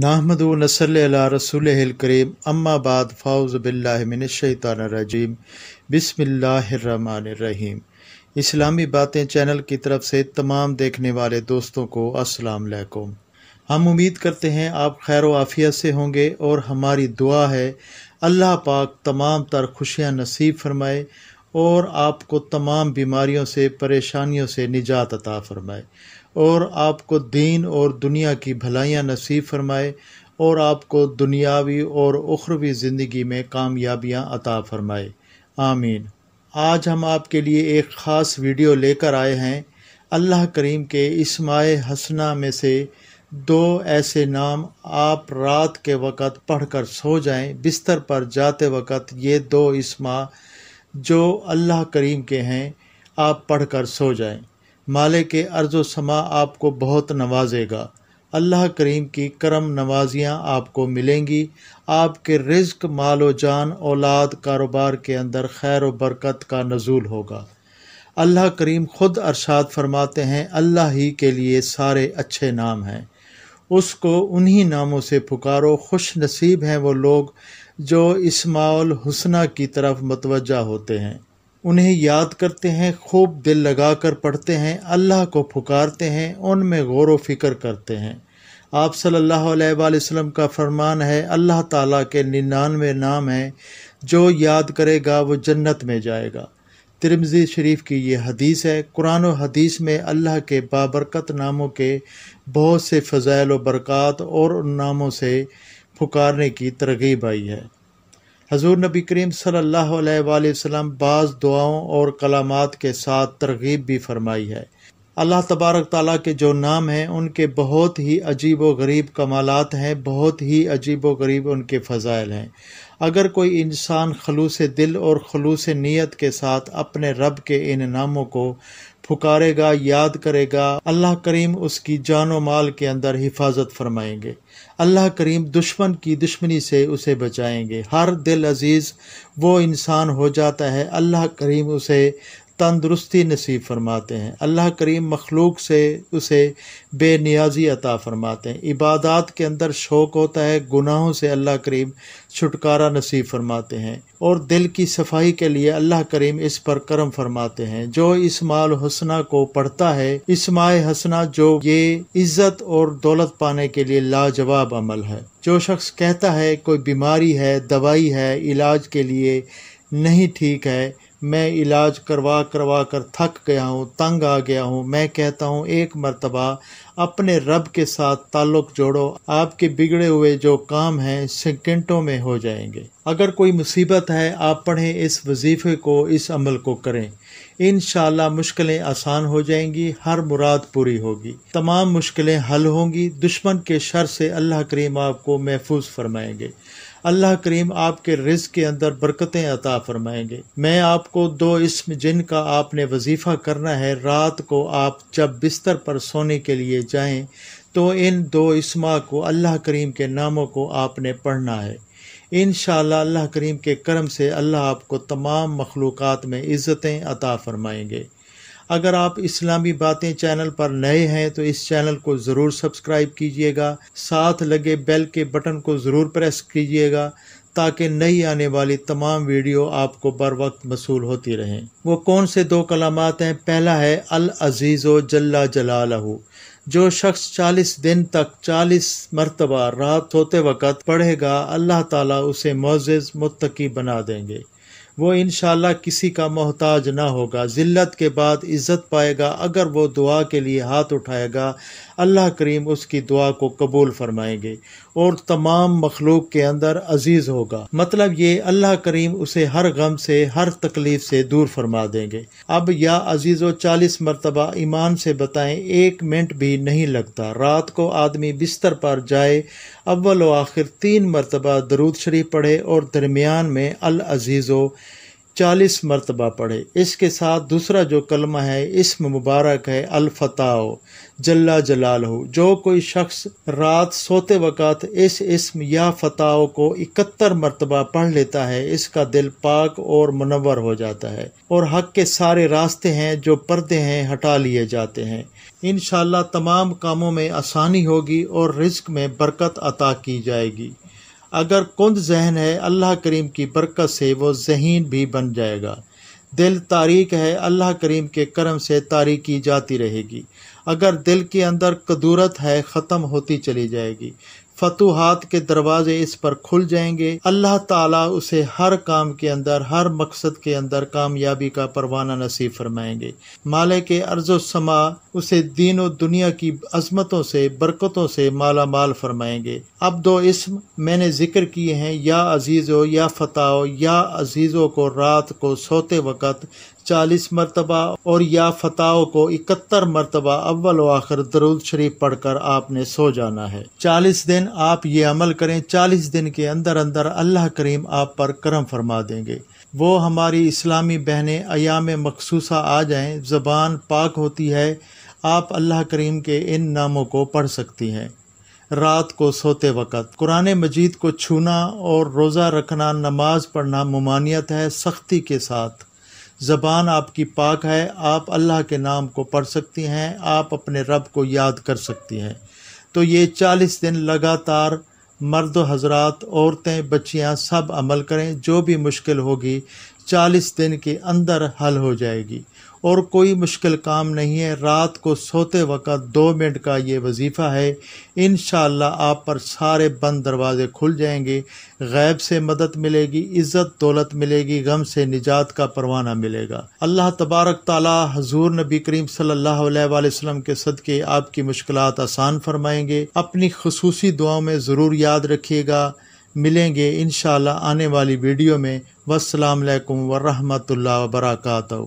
नाहमदू नसल रसूल करीम अम्माबाद फ़ाउज़ बिल्लाशैतानरजीम बसमीम इस्लामी बातें चैनल की तरफ से तमाम देखने वाले दोस्तों को अस्सलाम वालेकुम हम उम्मीद करते हैं आप खैर आफिया से होंगे और हमारी दुआ है अल्लाह पाक तमाम तर खुशियाँ नसीब फरमाए और आपको तमाम बीमारियों से परेशानियों से निजात अता फरमाए और आपको दीन और दुनिया की भलाइयाँ नसीब फरमाए और आपको दुनियावी और उखरवी ज़िंदगी में कामयाबियाँ अता फरमाए आमीन आज हम आपके लिए एक ख़ास वीडियो लेकर आए हैं अल्लाह करीम के इसमाए हसना में से दो ऐसे नाम आप रात के वक़्त पढ़कर सो जाएं बिस्तर पर जाते वक़्त ये दो इसमा जो अल्लाह करीम के हैं आप पढ़कर सो जाएं माले के अर्ज़ समा आपको बहुत नवाजेगा अल्लाह करीम की करम नवाजियाँ आपको मिलेंगी आपके रिज्क मालो जान औलाद कारोबार के अंदर खैर व बरकत का नजूल होगा अल्लाह करीम ख़ुद अरसाद फरमाते हैं अल्लाह ही के लिए सारे अच्छे नाम हैं उसको उन्हीं नामों से पुकारो खुश नसीब हैं वो लोग जो इसमाउल हुसना की तरफ मतवजा होते हैं उन्हें याद करते हैं खूब दिल लगा कर पढ़ते हैं अल्लाह को पुकारते हैं उनमें गौर व फिक्र करते हैं आप सल्लल्लाहु अलैहि वसल्लम का फरमान है अल्लाह ताला के निन्यानवे नाम हैं जो याद करेगा वो जन्नत में जाएगा तिरमजी शरीफ की ये हदीस है कुरान हदीस में अल्लाह के बाबरकत नामों के बहुत से फ़ज़ाइल व बरक़ात और उन नामों से पुकारने की तरगीब आई है हजूर नबी करीम सल्लाम बाज़ दुआओं और कलामात के साथ तरगीब भी फरमाई है अल्लाह तबारक ताली के जो नाम हैं उनके बहुत ही अजीब व गरीब कमालत हैं बहुत ही अजीब व गरीब उनके फ़ज़ाइल हैं अगर कोई इंसान खलूस दिल और खलूस नीयत के साथ अपने रब के इन नामों को पुकारेगा याद करेगा अल्लाह करीम उसकी जान माल के अंदर हिफाजत फरमाएंगे अल्लाह करीम दुश्मन की दुश्मनी से उसे बचाएंगे हर दिल अजीज़ वो इंसान हो जाता है अल्लाह करीम उसे तंदरुस्ती नसीब फरमाते हैं अल्लाह करीम मखलूक से उसे बेनियाजी अता फरमाते हैं इबादत के अंदर शौक़ होता है गुनाहों से अल्लाह करीम छुटकारा नसीब फरमाते हैं और दिल की सफाई के लिए अल्लाह करीम इस पर करम फरमाते हैं जो इस माल हसना को पढ़ता है इस माए हसना जो ये इज्जत और दौलत पाने के लिए लाजवाब अमल है जो शख्स कहता है कोई बीमारी है दवाई है इलाज के लिए नहीं ठीक है मैं इलाज करवा करवा कर थक गया हूँ तंग आ गया हूँ मैं कहता हूँ एक मरतबा अपने रब के साथ ताल्लुक जोड़ो आपके बिगड़े हुए जो काम हैं सेकेंडों में हो जाएंगे अगर कोई मुसीबत है आप पढ़ें इस वजीफ़े को इस अमल को करें इन मुश्किलें आसान हो जाएंगी हर मुराद पूरी होगी तमाम मुश्किलें हल होंगी दुश्मन के शर से अल्लाह करीम आपको महफूज फरमाएंगे अल्लाह करीम आपके रिज के अंदर बरकतें अता फरमाएंगे मैं आपको दो इसम जिन का आपने वजीफ़ा करना है रात को आप जब बिस्तर पर सोने के लिए जाएं तो इन दो इसमा को अल्लाह करीम के नामों को आपने पढ़ना है इन अल्लाह करीम के करम से अल्लाह आपको तमाम मखलूक़ात में इज़्ज़तें अता फरमाएंगे अगर आप इस्लामी बातें चैनल पर नए हैं तो इस चैनल को ज़रूर सब्सक्राइब कीजिएगा साथ लगे बेल के बटन को ज़रूर प्रेस कीजिएगा ताकि नई आने वाली तमाम वीडियो आपको बर वक्त मसूल होती रहें वो कौन से दो कलामात हैं पहला है अल अजीज़ो जल्ला जलालहू जो शख्स 40 दिन तक 40 मरतबा रात होते वक़्त पढ़ेगा अल्लाह ताला उसे मोज़ मुत्तकी बना देंगे वो इन किसी का मोहताज ना होगा ज़िल्त के बाद इज़्ज़त पाएगा अगर वो दुआ के लिए हाथ उठाएगा अल्लाह करीम उसकी दुआ को कबूल फरमाएंगे और तमाम मखलूक के अंदर अजीज़ होगा मतलब ये अल्लाह करीम उसे हर गम से हर तकलीफ़ से दूर फरमा देंगे अब या अजीज व चालीस मरतबा ईमान से बताएं एक मिनट भी नहीं लगता रात को आदमी बिस्तर पर जाए अव्वल आखिर तीन मरतबा दरूद शरीफ पढ़े और दरमियान में अल चालीस मरतबा पढ़े इसके साथ दूसरा जो कलमा है इसम मुबारक है अलफताओ जल्ला जलाल हो जो कोई शख्स रात सोते वक़्त इस इसम या फताओ को इकहत्तर मरतबा पढ़ लेता है इसका दिल पाक और मुनवर हो जाता है और हक के सारे रास्ते हैं जो पर्दे हैं हटा लिए जाते हैं इन तमाम कामों में आसानी होगी और रिस्क में बरकत अता की जाएगी अगर कुंद जहन है अल्लाह करीम की बरकत से वो जहन भी बन जाएगा दिल तारीख है अल्लाह करीम के करम से तारीकी जाती रहेगी अगर दिल के अंदर कदूरत है ख़त्म होती चली जाएगी फतूहत के दरवाजे इस पर खुल जाएंगे अल्लाह ताला उसे हर काम के अंदर हर मकसद के अंदर कामयाबी का परवाना नसीब फरमाएंगे माले के अर्जोसमा उसे दीन और दुनिया की अजमतों से बरकतों से माला माल फरमाएंगे अब दो इसम मैंने जिक्र किए हैं या अजीज़ो या फताओ या अजीज़ों को रात को सोते वक़्त चालीस मरतबा और या फताओं को इकहत्तर मरतबा अव्वल आखिर दरुद शरीफ पढ़कर आपने सो जाना है चालीस दिन आप ये अमल करें चालीस दिन के अंदर अंदर अल्लाह करीम आप पर करम फरमा देंगे वो हमारी इस्लामी बहनें अयाम मखसूसा आ जाएं ज़बान पाक होती है आप अल्लाह करीम के इन नामों को पढ़ सकती हैं रात को सोते वक़्त कुरान मजीद को छूना और रोज़ा रखना नमाज पढ़ना ममानियत है सख्ती के साथ ज़बान आपकी पाक है आप अल्लाह के नाम को पढ़ सकती हैं आप अपने रब को याद कर सकती हैं तो ये चालीस दिन लगातार मर्द हजरात औरतें बच्चियाँ सब अमल करें जो भी मुश्किल होगी चालीस दिन के अंदर हल हो जाएगी और कोई मुश्किल काम नहीं है रात को सोते वक्त दो मिनट का ये वजीफ़ा है इन आप पर सारे बंद दरवाजे खुल जाएंगे गैब से मदद मिलेगी इज़्ज़त दौलत मिलेगी गम से निजात का परवाना मिलेगा अल्लाह तबारक ताली हजूर नबी करीम सल्ला अलैहि के सदक़े आपकी मुश्किल आसान फरमाएंगे अपनी खसूसी दुआओं में ज़रूर याद रखिएगा मिलेंगे इन आने वाली वीडियो में वसलम वरहमल वर्का